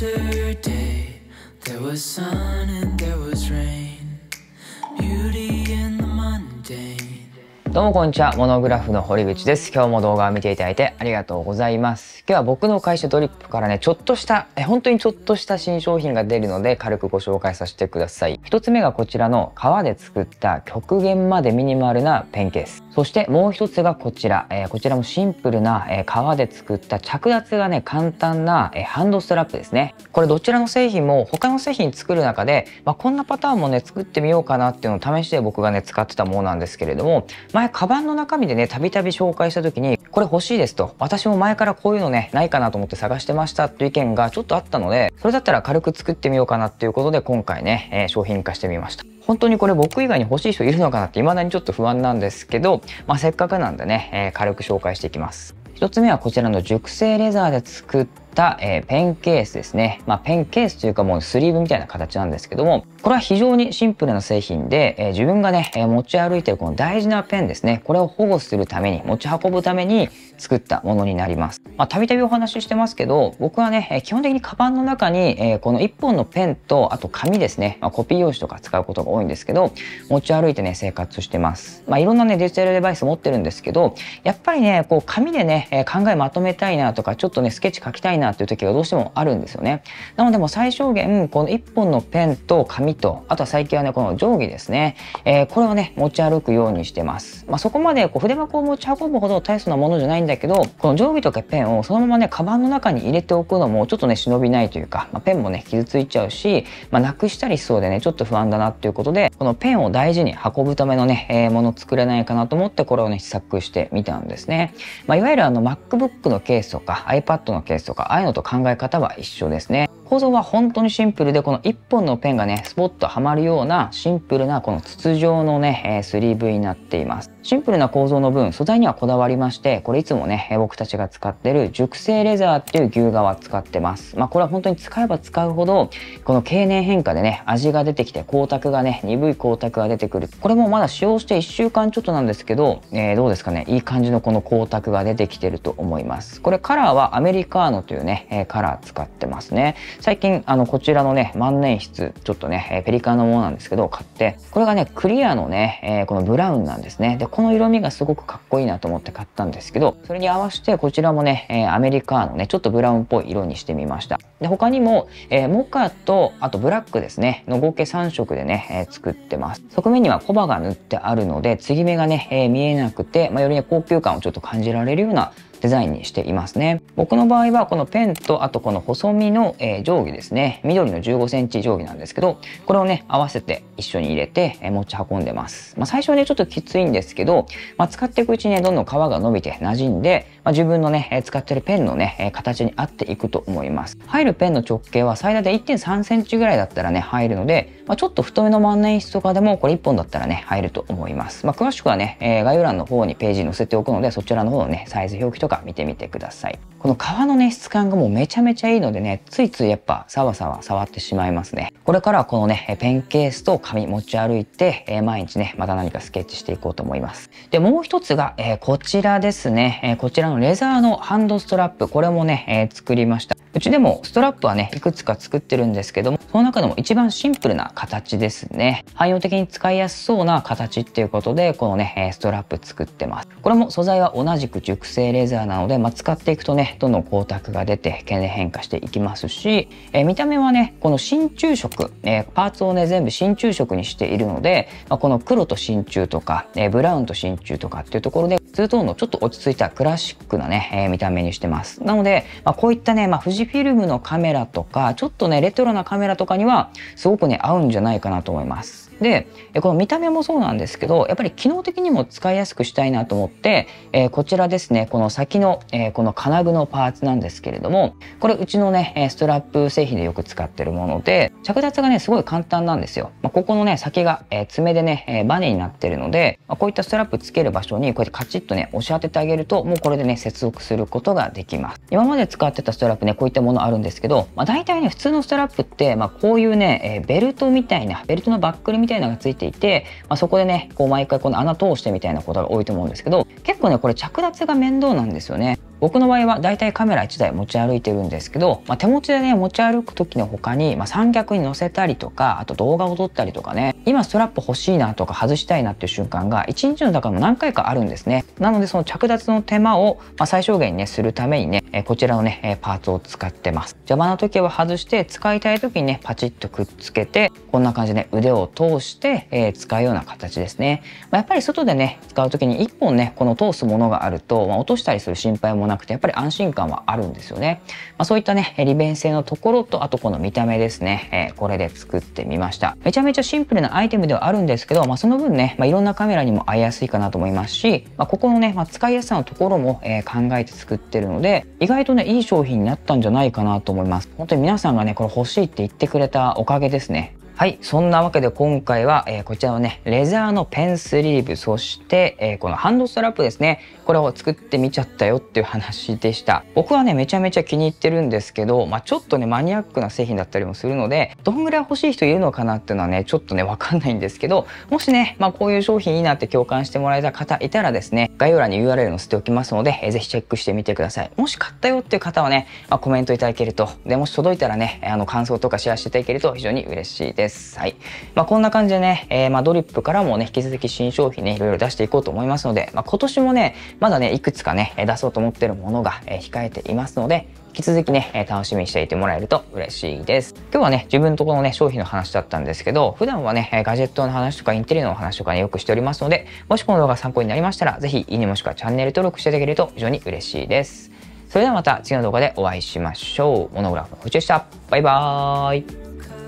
yesterday. There was sun and there was rain. どうもこんにちはモノグラフの堀口です今日も動画を見ていただいてありがとうございます今日は僕の会社ドリップからねちょっとしたえ本当にちょっとした新商品が出るので軽くご紹介させてください1つ目がこちらの革で作った極限までミニマルなペンケースそしてもう1つがこちら、えー、こちらもシンプルな、えー、革で作った着脱がね簡単な、えー、ハンドストラップですねこれどちらの製品も他の製品作る中で、まあ、こんなパターンもね作ってみようかなっていうのを試して僕がね使ってたものなんですけれども、前カバンの中身でねたびたび紹介した時にこれ欲しいですと私も前からこういうのねないかなと思って探してましたという意見がちょっとあったのでそれだったら軽く作ってみようかなっていうことで今回ね、えー、商品化してみました本当にこれ僕以外に欲しい人いるのかなって未だにちょっと不安なんですけど、まあ、せっかくなんでね、えー、軽く紹介していきます1つ目はこちらの熟成レザーで作った、えー、ペンケースですね。まあ、ペンケースというかもうスリーブみたいな形なんですけども、これは非常にシンプルな製品で、えー、自分がね、え持ち歩いてるこの大事なペンですね。これを保護するために、持ち運ぶために作ったものになります。まあ、たびたびお話ししてますけど、僕はね、え基本的にカバンの中に、えこの1本のペンと、あと紙ですね、まあ、コピー用紙とか使うことが多いんですけど、持ち歩いてね、生活してます。まあ、いろんなね、デジタルデバイス持ってるんですけど、やっぱりね、こう紙でね、考えまとめたいなとか、ちょっとね、スケッチ書きたいななっていう時がどうしてもあるんですよね。なのでも最小限この1本のペンと紙とあとは最近はねこの定規ですね、えー、これをね持ち歩くようにしてます。まあ、そこまでこう筆箱を持ち運ぶほど大層なものじゃないんだけどこの定規とかペンをそのままねカバンの中に入れておくのもちょっとね忍びないというか、まあ、ペンもね傷ついちゃうし、まあ、なくしたりしそうでねちょっと不安だなっていうことでこのペンを大事に運ぶためのね、えー、もの作れないかなと思ってこれをね試作してみたんですね。まあ、いわゆるあの MacBook のケースとか iPad のケースとかああいうのと考え方は一緒ですね。構造は本当にシンプルでこの1本のペンがねスポッとはまるようなシンプルなこの筒状のね 3V になっていますシンプルな構造の分素材にはこだわりましてこれいつもね僕たちが使ってる熟成レザーっていう牛革使ってますまあこれは本当に使えば使うほどこの経年変化でね味が出てきて光沢がね鈍い光沢が出てくるこれもまだ使用して1週間ちょっとなんですけど、えー、どうですかねいい感じのこの光沢が出てきてると思いますこれカラーはアメリカーノというねカラー使ってますね最近、あの、こちらのね、万年筆、ちょっとね、えペリカンのものなんですけど、買って、これがね、クリアのね、えこのブラウンなんですね。で、この色味がすごくかっこいいなと思って買ったんですけど、それに合わせて、こちらもね、えアメリカーのね、ちょっとブラウンっぽい色にしてみました。で、他にも、えモカと、あとブラックですね、の合計3色でね、え作ってます。側面にはコバが塗ってあるので、継ぎ目がね、え見えなくて、まあ、よりね、高級感をちょっと感じられるようなデザインにしていますね僕の場合はこのペンとあとこの細身の、えー、定規ですね緑の1 5センチ定規なんですけどこれをね合わせて一緒に入れて、えー、持ち運んでます、まあ、最初はねちょっときついんですけど、まあ、使っていくうちにねどんどん皮が伸びて馴染んで、まあ、自分のね使ってるペンのね形に合っていくと思います入るペンの直径は最大で1 3センチぐらいだったらね入るのでまあ、ちょっと太めの万年筆とかでもこれ1本だったらね入ると思います、まあ、詳しくはね、えー、概要欄の方にページに載せておくのでそちらの方のねサイズ表記とか見てみてくださいこの革のね質感がもうめちゃめちゃいいのでねついついやっぱサワサワ触ってしまいますねこれからはこのねペンケースと紙持ち歩いて、えー、毎日ねまた何かスケッチしていこうと思いますでもう一つが、えー、こちらですね、えこちらのレザーのハンドストラップこれもね、え作りましたうちでもストラップはねいくつか作ってるんですけどもその中でも一番シンプルな形ですね汎用的に使いやすそうな形っていうことでこのねストラップ作ってますこれも素材は同じく熟成レザーなので、まあ、使っていくとねどんどん光沢が出て経年変化していきますし、えー、見た目はねこの真鍮色、えー、パーツをね全部真鍮色にしているので、まあ、この黒と真鍮とか、えー、ブラウンと真鍮とかっていうところでツートーンのちょっと落ち着いたクラシックなね、えー、見た目にしてます。なので、まあ、こういったね、まあ、富士フィルムのカメラとか、ちょっとね、レトロなカメラとかには、すごくね、合うんじゃないかなと思います。でこの見た目もそうなんですけどやっぱり機能的にも使いやすくしたいなと思って、えー、こちらですねこの先の、えー、この金具のパーツなんですけれどもこれうちのねストラップ製品でよく使ってるもので着脱がねすごい簡単なんですよ。まあ、ここのね先が、えー、爪でね、えバネになってるので、まあ、こういったストラップつける場所にこうやってカチッとね押し当ててあげるともうこれでね接続することができます。今まで使ってたストラップねこういったものあるんですけど、まあ、大体ね普通のストラップって、まあ、こういうね、えベルトみたいなベルトのバックルみたいなのがついていて、まあ、そこでねこう毎回この穴通してみたいなことが多いと思うんですけど結構ねこれ着脱が面倒なんですよね。僕の場合はだいたいカメラ1台持ち歩いてるんですけど、まあ、手持ちでね持ち歩く時の他に、まあ、三脚に乗せたりとかあと動画を撮ったりとかね今ストラップ欲しいなとか外したいなっていう瞬間が一日の中のも何回かあるんですねなのでその着脱の手間を、まあ、最小限にねするためにね、えこちらのね、えパーツを使ってます邪魔な時は外して使いたい時にねパチッとくっつけてこんな感じで、ね、腕を通して、えー、使うような形ですね、まやっぱり外でね使う時に1本ねこの通すものがあると、ま落としたりする心配もないなくてやっぱり安心感はあるんですよね。まあ、そういったね利便性のところとあとこの見た目ですね、えー、これで作ってみましためちゃめちゃシンプルなアイテムではあるんですけど、まあ、その分ね、まあ、いろんなカメラにも合いやすいかなと思いますし、まあ、ここのね、まあ、使いやすさのところも、えー、考えて作ってるので意外とねいい商品になったんじゃないかなと思います本当に皆さんがねこれ欲しいって言ってくれたおかげですねはい、そんなわけで今回は、えー、こちらのね、レザーのペンスリーブ、そして、えー、このハンドストラップですね、これを作ってみちゃったよっていう話でした。僕はね、めちゃめちゃ気に入ってるんですけど、まあ、ちょっとね、マニアックな製品だったりもするので、どんぐらい欲しい人いるのかなっていうのはね、ちょっとね、わかんないんですけど、もしね、まあ、こういう商品いいなって共感してもらえた方いたらですね、概要欄に URL 載せておきますので、えー、ぜひチェックしてみてください。もし買ったよっていう方はね、まあ、コメントいただけると、で、もし届いたらね、あの、感想とかシェアしていただけると非常に嬉しいです。です。はい。まあ、こんな感じでね、えー、まあ、ドリップからもね、引き続き新商品ね、いろいろ出していこうと思いますので、まあ、今年もね、まだね、いくつかね、出そうと思ってるものが控えていますので、引き続きね、楽しみにしていてもらえると嬉しいです。今日はね、自分とこのね、商品の話だったんですけど、普段はね、ガジェットの話とかインテリアの話とかね、よくしておりますので、もしこの動画参考になりましたら、ぜひ、いいねもしくはチャンネル登録していただけると非常に嬉しいです。それではまた次の動画でお会いしましょう。モノグラフのふでした。バイバーイ。